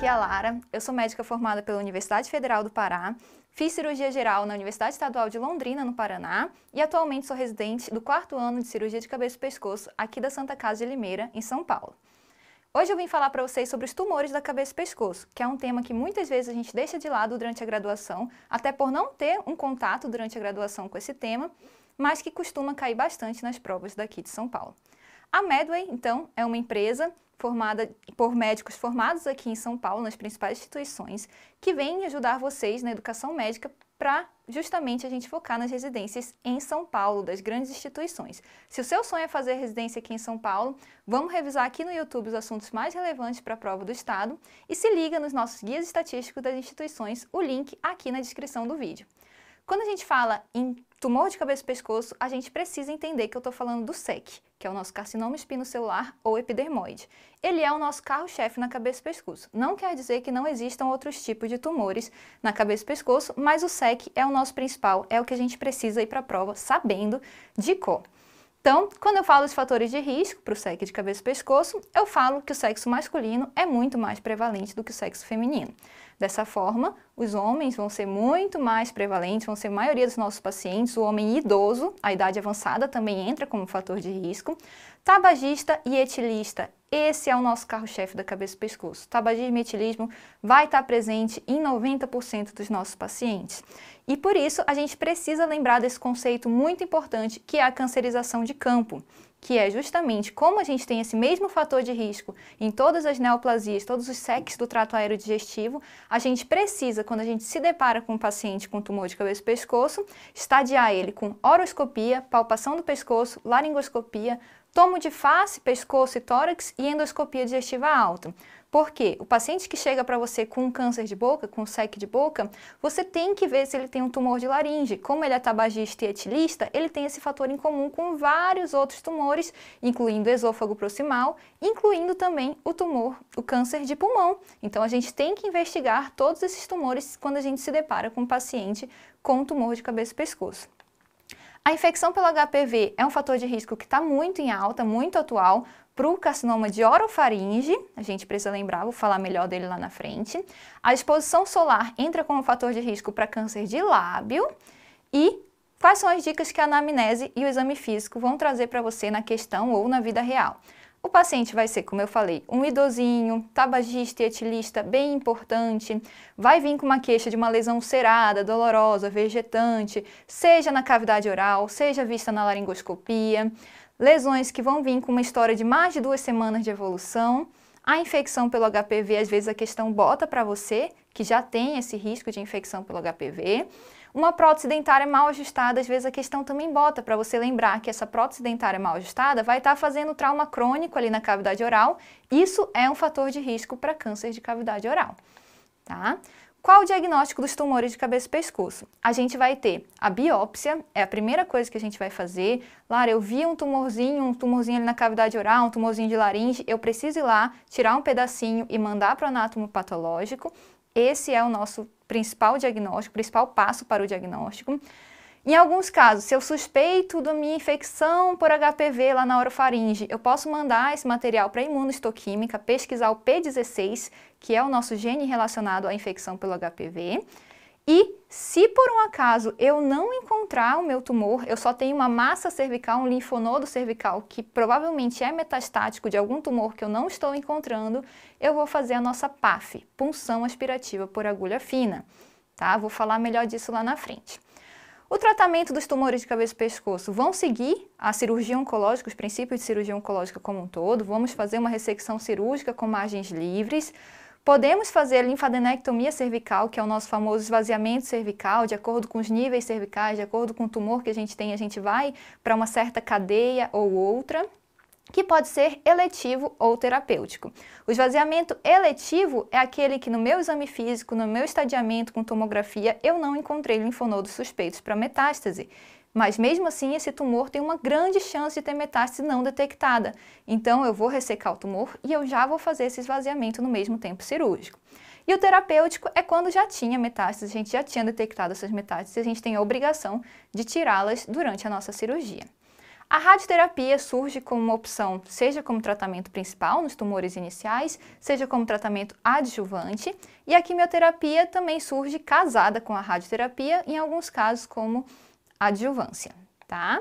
aqui é a Lara, eu sou médica formada pela Universidade Federal do Pará, fiz cirurgia geral na Universidade Estadual de Londrina, no Paraná, e atualmente sou residente do quarto ano de cirurgia de cabeça e pescoço aqui da Santa Casa de Limeira, em São Paulo. Hoje eu vim falar para vocês sobre os tumores da cabeça e pescoço, que é um tema que muitas vezes a gente deixa de lado durante a graduação, até por não ter um contato durante a graduação com esse tema, mas que costuma cair bastante nas provas daqui de São Paulo. A Medway, então, é uma empresa formada por médicos formados aqui em São Paulo, nas principais instituições, que vem ajudar vocês na educação médica para justamente a gente focar nas residências em São Paulo, das grandes instituições. Se o seu sonho é fazer residência aqui em São Paulo, vamos revisar aqui no YouTube os assuntos mais relevantes para a prova do Estado e se liga nos nossos guias estatísticos das instituições, o link aqui na descrição do vídeo. Quando a gente fala em tumor de cabeça e pescoço, a gente precisa entender que eu estou falando do SEC, que é o nosso carcinoma espinocelular ou epidermoide. Ele é o nosso carro-chefe na cabeça e pescoço. Não quer dizer que não existam outros tipos de tumores na cabeça e pescoço, mas o SEC é o nosso principal, é o que a gente precisa ir para a prova sabendo de cor. Então, quando eu falo os fatores de risco para o SEC de cabeça e pescoço, eu falo que o sexo masculino é muito mais prevalente do que o sexo feminino. Dessa forma, os homens vão ser muito mais prevalentes, vão ser a maioria dos nossos pacientes, o homem idoso, a idade avançada também entra como fator de risco, tabagista e etilista. Esse é o nosso carro-chefe da cabeça e pescoço. Tabagismo e etilismo vai estar presente em 90% dos nossos pacientes. E por isso, a gente precisa lembrar desse conceito muito importante que é a cancerização de campo que é justamente como a gente tem esse mesmo fator de risco em todas as neoplasias, todos os seques do trato aerodigestivo, a gente precisa, quando a gente se depara com um paciente com tumor de cabeça e pescoço, estadiar ele com horoscopia, palpação do pescoço, laringoscopia, tomo de face, pescoço e tórax e endoscopia digestiva alta. Porque o paciente que chega para você com um câncer de boca, com um sec de boca, você tem que ver se ele tem um tumor de laringe. Como ele é tabagista e etilista, ele tem esse fator em comum com vários outros tumores, incluindo esôfago proximal, incluindo também o tumor, o câncer de pulmão. Então a gente tem que investigar todos esses tumores quando a gente se depara com um paciente com tumor de cabeça e pescoço. A infecção pelo HPV é um fator de risco que está muito em alta, muito atual, para o carcinoma de orofaringe, a gente precisa lembrar, vou falar melhor dele lá na frente. A exposição solar entra como fator de risco para câncer de lábio. E quais são as dicas que a anamnese e o exame físico vão trazer para você na questão ou na vida real? O paciente vai ser, como eu falei, um idosinho, tabagista e etilista bem importante, vai vir com uma queixa de uma lesão cerada, dolorosa, vegetante, seja na cavidade oral, seja vista na laringoscopia, lesões que vão vir com uma história de mais de duas semanas de evolução, a infecção pelo HPV, às vezes a questão bota para você, que já tem esse risco de infecção pelo HPV, uma prótese dentária mal ajustada, às vezes a questão também bota para você lembrar que essa prótese dentária mal ajustada vai estar tá fazendo trauma crônico ali na cavidade oral. Isso é um fator de risco para câncer de cavidade oral, tá? Qual o diagnóstico dos tumores de cabeça e pescoço? A gente vai ter a biópsia, é a primeira coisa que a gente vai fazer. Lara, eu vi um tumorzinho, um tumorzinho ali na cavidade oral, um tumorzinho de laringe, eu preciso ir lá, tirar um pedacinho e mandar para o anátomo patológico. Esse é o nosso principal diagnóstico, principal passo para o diagnóstico. Em alguns casos, se eu suspeito da minha infecção por HPV lá na orofaringe, eu posso mandar esse material para a imunohistoquímica pesquisar o P16, que é o nosso gene relacionado à infecção pelo HPV. E se por um acaso eu não encontrar o meu tumor, eu só tenho uma massa cervical, um linfonodo cervical que provavelmente é metastático de algum tumor que eu não estou encontrando, eu vou fazer a nossa PAF, punção aspirativa por agulha fina, tá? Vou falar melhor disso lá na frente. O tratamento dos tumores de cabeça e pescoço vão seguir a cirurgia oncológica, os princípios de cirurgia oncológica como um todo. Vamos fazer uma ressecção cirúrgica com margens livres. Podemos fazer linfadenectomia cervical, que é o nosso famoso esvaziamento cervical, de acordo com os níveis cervicais, de acordo com o tumor que a gente tem, a gente vai para uma certa cadeia ou outra que pode ser eletivo ou terapêutico. O esvaziamento eletivo é aquele que no meu exame físico, no meu estadiamento com tomografia, eu não encontrei linfonodos suspeitos para metástase. Mas mesmo assim, esse tumor tem uma grande chance de ter metástase não detectada. Então, eu vou ressecar o tumor e eu já vou fazer esse esvaziamento no mesmo tempo cirúrgico. E o terapêutico é quando já tinha metástase, a gente já tinha detectado essas metástases e a gente tem a obrigação de tirá-las durante a nossa cirurgia. A radioterapia surge como uma opção, seja como tratamento principal nos tumores iniciais, seja como tratamento adjuvante, e a quimioterapia também surge casada com a radioterapia, em alguns casos como adjuvância, tá?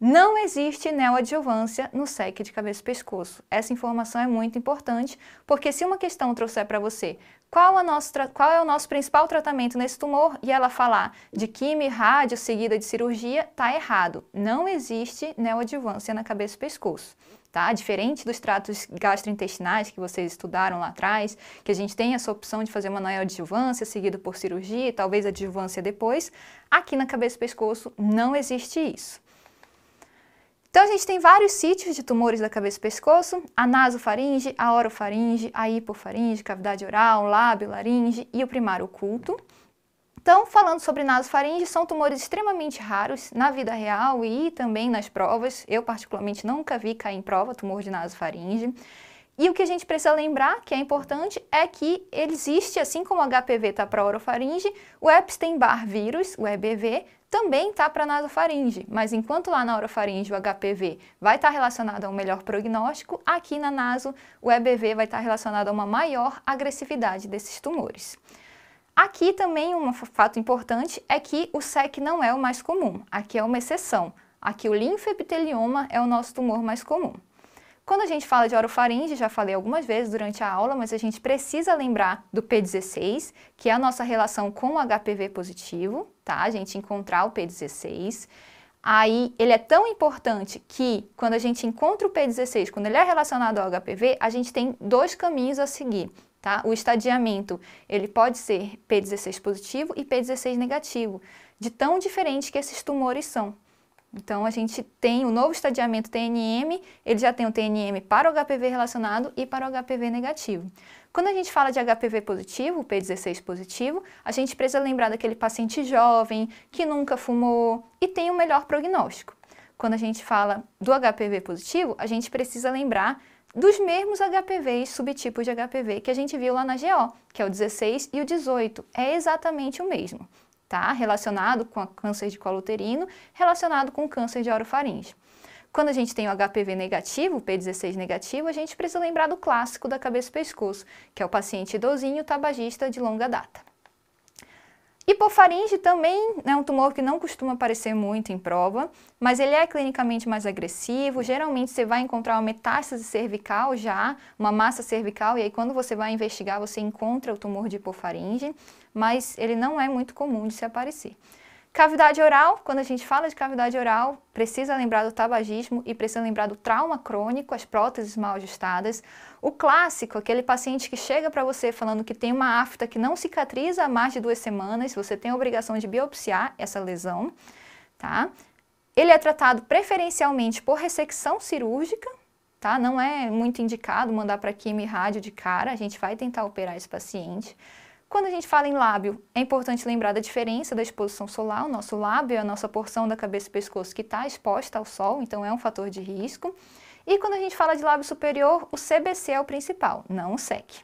Não existe neoadjuvância no SEC de cabeça e pescoço. Essa informação é muito importante, porque se uma questão trouxer para você qual é, qual é, o nosso principal tratamento nesse tumor e ela falar de quimio e rádio seguida de cirurgia, tá errado. Não existe neoadjuvância na cabeça e pescoço tá? Diferente dos tratos gastrointestinais que vocês estudaram lá atrás, que a gente tem essa opção de fazer uma neoadjuvância seguido por cirurgia e talvez adjuvância depois, aqui na cabeça e pescoço não existe isso. Então a gente tem vários sítios de tumores da cabeça e pescoço, a nasofaringe, a orofaringe, a hipofaringe, cavidade oral, lábio, laringe e o primário oculto. Então, falando sobre nasofaringe, são tumores extremamente raros na vida real e também nas provas. Eu, particularmente, nunca vi cair em prova tumor de nasofaringe. E o que a gente precisa lembrar, que é importante, é que existe, assim como o HPV está para a orofaringe, o Epstein-Barr vírus, o EBV, também está para a nasofaringe. Mas enquanto lá na orofaringe o HPV vai estar tá relacionado a um melhor prognóstico, aqui na naso o EBV vai estar tá relacionado a uma maior agressividade desses tumores. Aqui também um fato importante é que o SEC não é o mais comum, aqui é uma exceção. Aqui o linfepitelioma é o nosso tumor mais comum. Quando a gente fala de orofaringe, já falei algumas vezes durante a aula, mas a gente precisa lembrar do P16, que é a nossa relação com o HPV positivo, tá? A gente encontrar o P16. Aí ele é tão importante que quando a gente encontra o P16, quando ele é relacionado ao HPV, a gente tem dois caminhos a seguir. Tá? O estadiamento ele pode ser P16 positivo e P16 negativo, de tão diferente que esses tumores são. Então, a gente tem o novo estadiamento TNM, ele já tem o TNM para o HPV relacionado e para o HPV negativo. Quando a gente fala de HPV positivo, P16 positivo, a gente precisa lembrar daquele paciente jovem, que nunca fumou e tem o um melhor prognóstico. Quando a gente fala do HPV positivo, a gente precisa lembrar dos mesmos HPVs, subtipos de HPV que a gente viu lá na GO, que é o 16 e o 18. É exatamente o mesmo, tá? Relacionado com câncer de colo uterino, relacionado com câncer de orofaringe. Quando a gente tem o HPV negativo, o P16 negativo, a gente precisa lembrar do clássico da cabeça e pescoço, que é o paciente idosinho tabagista de longa data. Hipofaringe também é um tumor que não costuma aparecer muito em prova, mas ele é clinicamente mais agressivo. Geralmente você vai encontrar uma metástase cervical já, uma massa cervical, e aí quando você vai investigar, você encontra o tumor de hipofaringe, mas ele não é muito comum de se aparecer. Cavidade oral, quando a gente fala de cavidade oral, precisa lembrar do tabagismo e precisa lembrar do trauma crônico, as próteses mal ajustadas. O clássico, aquele paciente que chega para você falando que tem uma afta que não cicatriza há mais de duas semanas, você tem a obrigação de biopsiar essa lesão, tá? Ele é tratado preferencialmente por ressecção cirúrgica, tá? Não é muito indicado mandar para quimio e rádio de cara, a gente vai tentar operar esse paciente. Quando a gente fala em lábio, é importante lembrar da diferença da exposição solar. O nosso lábio é a nossa porção da cabeça e pescoço que está exposta ao sol, então é um fator de risco. E quando a gente fala de lábio superior, o CBC é o principal, não o SEC.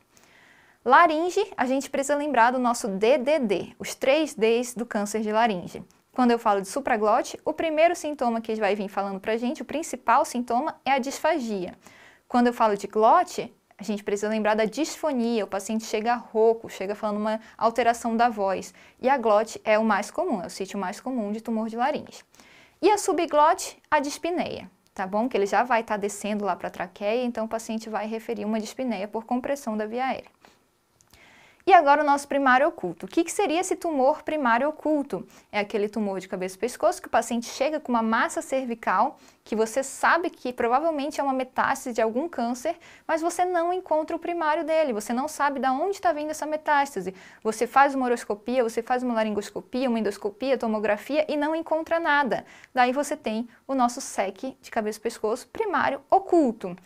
Laringe, a gente precisa lembrar do nosso DDD, os três Ds do câncer de laringe. Quando eu falo de supraglote, o primeiro sintoma que vai vir falando para a gente, o principal sintoma é a disfagia. Quando eu falo de glote, a gente precisa lembrar da disfonia, o paciente chega rouco, chega falando uma alteração da voz. E a glote é o mais comum, é o sítio mais comum de tumor de laringe. E a subglote, a dispneia, tá bom? Que ele já vai estar tá descendo lá para a traqueia, então o paciente vai referir uma dispneia por compressão da via aérea. E agora o nosso primário oculto. O que, que seria esse tumor primário oculto? É aquele tumor de cabeça e pescoço que o paciente chega com uma massa cervical que você sabe que provavelmente é uma metástase de algum câncer, mas você não encontra o primário dele, você não sabe de onde está vindo essa metástase. Você faz uma horoscopia, você faz uma laringoscopia, uma endoscopia, tomografia e não encontra nada. Daí você tem o nosso SEC de cabeça e pescoço primário oculto.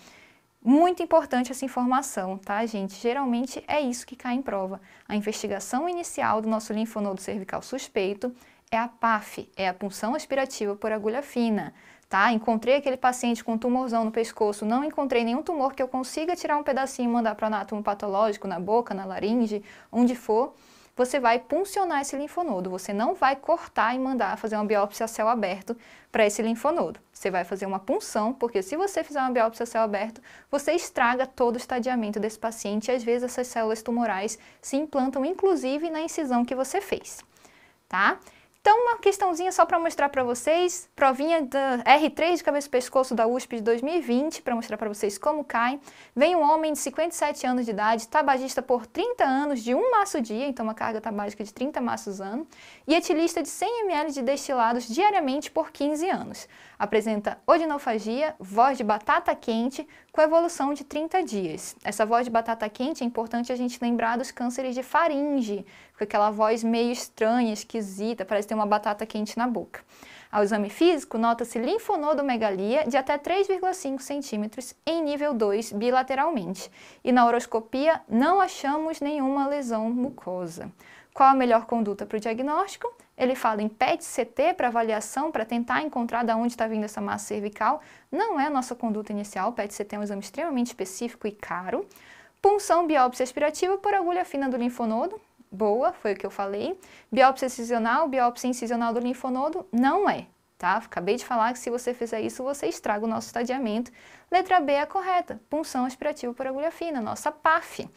Muito importante essa informação, tá, gente? Geralmente é isso que cai em prova. A investigação inicial do nosso linfonodo cervical suspeito é a PAF, é a punção aspirativa por agulha fina, tá? Encontrei aquele paciente com um tumorzão no pescoço, não encontrei nenhum tumor que eu consiga tirar um pedacinho e mandar para o anátomo patológico, na boca, na laringe, onde for você vai puncionar esse linfonodo, você não vai cortar e mandar fazer uma biópsia a céu aberto para esse linfonodo. Você vai fazer uma punção, porque se você fizer uma biópsia a céu aberto, você estraga todo o estadiamento desse paciente e às vezes essas células tumorais se implantam inclusive na incisão que você fez, tá? Então, uma questãozinha só para mostrar para vocês, provinha da R3 de cabeça e pescoço da USP de 2020, para mostrar para vocês como cai. Vem um homem de 57 anos de idade, tabagista por 30 anos de um maço dia, então uma carga tabágica de 30 maços ano, e etilista de 100 ml de destilados diariamente por 15 anos. Apresenta odinofagia, voz de batata quente, com evolução de 30 dias. Essa voz de batata quente é importante a gente lembrar dos cânceres de faringe, com aquela voz meio estranha, esquisita, parece têm uma batata quente na boca. Ao exame físico, nota-se linfonodomegalia de até 3,5 centímetros em nível 2 bilateralmente. E na horoscopia, não achamos nenhuma lesão mucosa. Qual a melhor conduta para o diagnóstico? Ele fala em PET-CT para avaliação, para tentar encontrar de onde está vindo essa massa cervical. Não é a nossa conduta inicial, PET-CT é um exame extremamente específico e caro. Punção biópsia aspirativa por agulha fina do linfonodo, boa, foi o que eu falei. Biópsia incisional, biópsia incisional do linfonodo, não é, tá? Acabei de falar que se você fizer isso, você estraga o nosso estadiamento. Letra B é a correta, punção aspirativa por agulha fina, nossa PAF.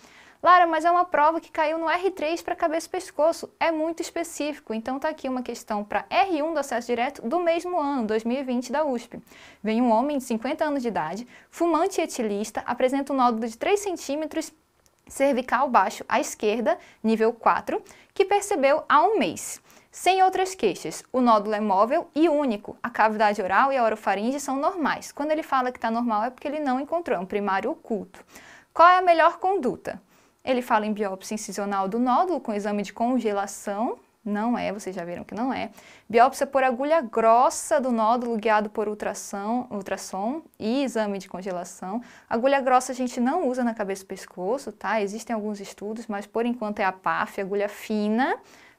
Lara, mas é uma prova que caiu no R3 para cabeça e pescoço, é muito específico, então está aqui uma questão para R1 do acesso direto do mesmo ano, 2020, da USP. Vem um homem de 50 anos de idade, fumante e etilista, apresenta um nódulo de 3 centímetros cervical baixo à esquerda, nível 4, que percebeu há um mês. Sem outras queixas, o nódulo é móvel e único. A cavidade oral e a orofaringe são normais. Quando ele fala que está normal é porque ele não encontrou, é um primário oculto. Qual é a melhor conduta? Ele fala em biópsia incisional do nódulo com exame de congelação, não é, vocês já viram que não é. Biópsia por agulha grossa do nódulo guiado por ultrassom, ultrassom e exame de congelação. Agulha grossa a gente não usa na cabeça e pescoço, tá? Existem alguns estudos, mas por enquanto é a PAF, agulha fina,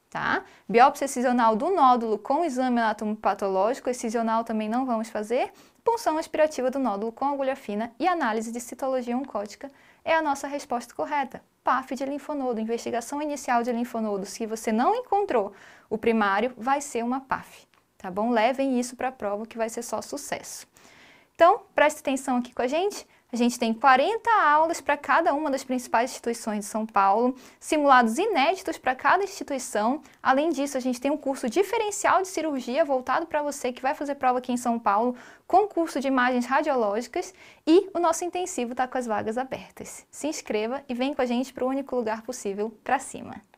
tá? Biópsia excisional do nódulo com exame anatomopatológico, excisional também não vamos fazer. Punção aspirativa do nódulo com agulha fina e análise de citologia oncótica é a nossa resposta correta. PAF de linfonodo, investigação inicial de linfonodo. Se você não encontrou o primário, vai ser uma PAF, tá bom? Levem isso para a prova que vai ser só sucesso. Então, preste atenção aqui com a gente. A gente tem 40 aulas para cada uma das principais instituições de São Paulo, simulados inéditos para cada instituição. Além disso, a gente tem um curso diferencial de cirurgia voltado para você que vai fazer prova aqui em São Paulo, com curso de imagens radiológicas e o nosso intensivo está com as vagas abertas. Se inscreva e vem com a gente para o único lugar possível para cima.